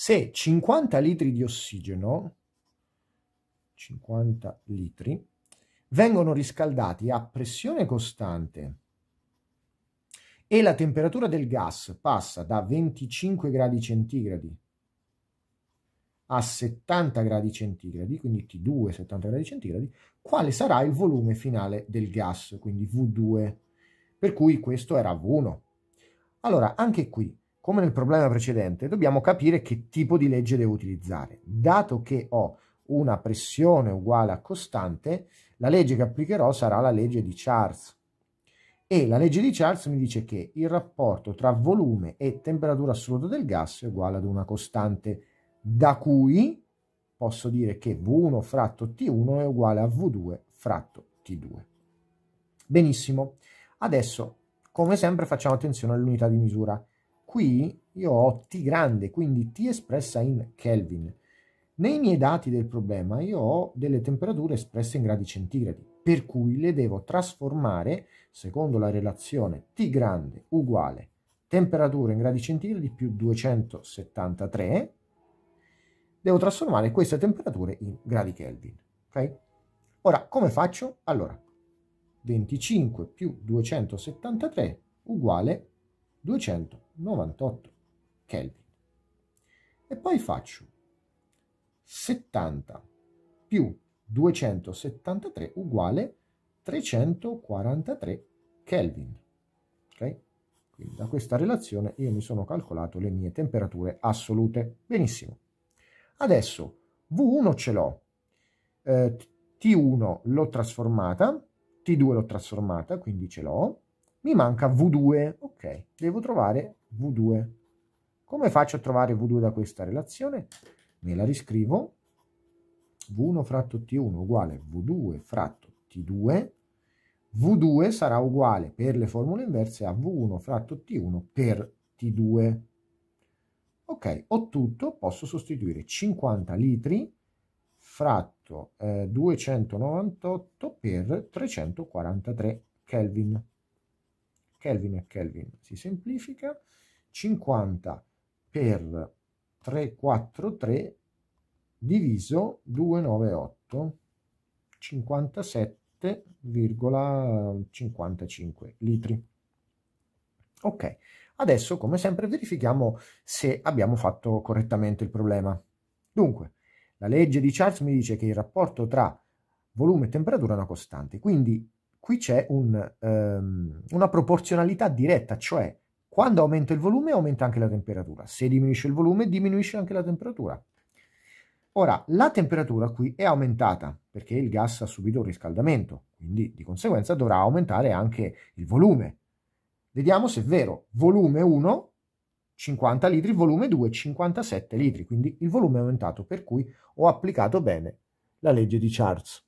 se 50 litri di ossigeno, 50 litri, vengono riscaldati a pressione costante e la temperatura del gas passa da 25 gradi centigradi a 70 gradi centigradi, quindi T2 70 gradi centigradi, quale sarà il volume finale del gas, quindi V2, per cui questo era V1. Allora, anche qui come nel problema precedente, dobbiamo capire che tipo di legge devo utilizzare. Dato che ho una pressione uguale a costante, la legge che applicherò sarà la legge di Charles. E la legge di Charles mi dice che il rapporto tra volume e temperatura assoluta del gas è uguale ad una costante, da cui posso dire che V1 fratto T1 è uguale a V2 fratto T2. Benissimo. Adesso, come sempre, facciamo attenzione all'unità di misura. Qui io ho T grande, quindi T espressa in Kelvin. Nei miei dati del problema io ho delle temperature espresse in gradi centigradi, per cui le devo trasformare, secondo la relazione T grande uguale temperatura in gradi centigradi più 273, devo trasformare queste temperature in gradi Kelvin. Okay? Ora, come faccio? Allora, 25 più 273 uguale 298 Kelvin. E poi faccio 70 più 273 uguale 343 Kelvin. Ok? Quindi da questa relazione io mi sono calcolato le mie temperature assolute. Benissimo. Adesso V1 ce l'ho, eh, T1 l'ho trasformata, T2 l'ho trasformata, quindi ce l'ho. Mi manca V2, ok devo trovare V2. Come faccio a trovare V2 da questa relazione? Me la riscrivo. V1 fratto T1 uguale V2 fratto T2. V2 sarà uguale per le formule inverse a V1 fratto T1 per T2. Ok, ho tutto, posso sostituire 50 litri fratto eh, 298 per 343 Kelvin. Kelvin e Kelvin si semplifica, 50 per 343 diviso 298, 57,55 litri. Ok, adesso come sempre verifichiamo se abbiamo fatto correttamente il problema. Dunque, la legge di Charles mi dice che il rapporto tra volume e temperatura è una costante, quindi qui c'è un, um, una proporzionalità diretta, cioè quando aumento il volume aumenta anche la temperatura, se diminuisce il volume diminuisce anche la temperatura. Ora, la temperatura qui è aumentata perché il gas ha subito un riscaldamento, quindi di conseguenza dovrà aumentare anche il volume. Vediamo se è vero, volume 1, 50 litri, volume 2, 57 litri, quindi il volume è aumentato, per cui ho applicato bene la legge di Charles.